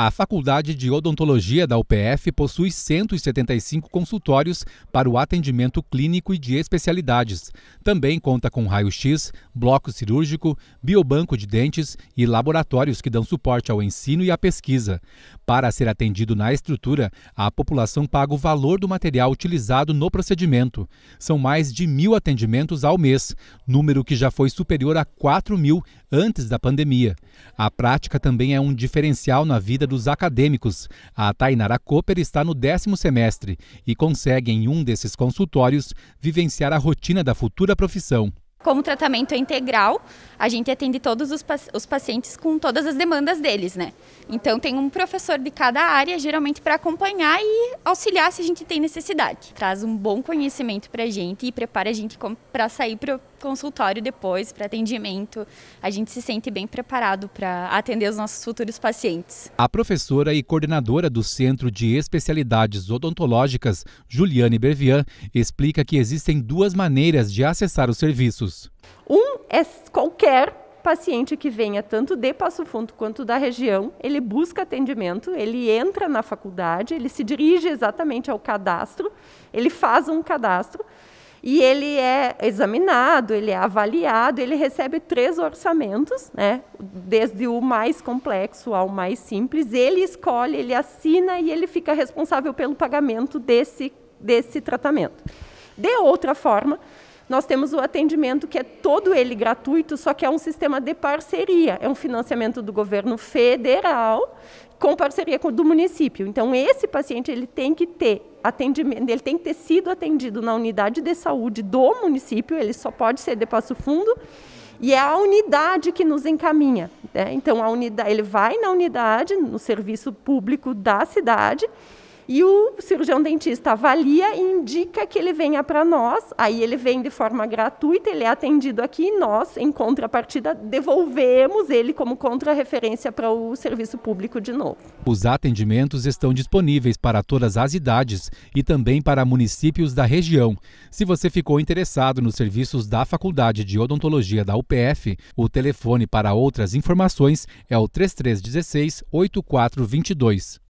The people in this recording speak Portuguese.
A Faculdade de Odontologia da UPF possui 175 consultórios para o atendimento clínico e de especialidades. Também conta com raio-x, bloco cirúrgico, biobanco de dentes e laboratórios que dão suporte ao ensino e à pesquisa. Para ser atendido na estrutura, a população paga o valor do material utilizado no procedimento. São mais de mil atendimentos ao mês, número que já foi superior a 4 mil antes da pandemia. A prática também é um diferencial na vida dos acadêmicos. A Tainara Cooper está no décimo semestre e consegue, em um desses consultórios, vivenciar a rotina da futura profissão. Como o tratamento é integral, a gente atende todos os, os pacientes com todas as demandas deles, né? Então tem um professor de cada área, geralmente para acompanhar e auxiliar se a gente tem necessidade. Traz um bom conhecimento para a gente e prepara a gente para sair para consultório depois para atendimento. A gente se sente bem preparado para atender os nossos futuros pacientes. A professora e coordenadora do Centro de Especialidades Odontológicas, Juliane Bervian, explica que existem duas maneiras de acessar os serviços. Um é qualquer paciente que venha tanto de Passo Fundo quanto da região, ele busca atendimento, ele entra na faculdade, ele se dirige exatamente ao cadastro, ele faz um cadastro e ele é examinado, ele é avaliado, ele recebe três orçamentos, né? desde o mais complexo ao mais simples. Ele escolhe, ele assina e ele fica responsável pelo pagamento desse, desse tratamento. De outra forma, nós temos o atendimento que é todo ele gratuito, só que é um sistema de parceria, é um financiamento do governo federal com parceria com, do município. Então, esse paciente ele tem que ter atendimento, ele tem que ter sido atendido na unidade de saúde do município, ele só pode ser de Passo Fundo, e é a unidade que nos encaminha. Né? Então, a unidade, ele vai na unidade, no serviço público da cidade, e o cirurgião dentista avalia e indica que ele venha para nós, aí ele vem de forma gratuita, ele é atendido aqui e nós, em contrapartida, devolvemos ele como contrarreferência para o serviço público de novo. Os atendimentos estão disponíveis para todas as idades e também para municípios da região. Se você ficou interessado nos serviços da Faculdade de Odontologia da UPF, o telefone para outras informações é o 3316 8422.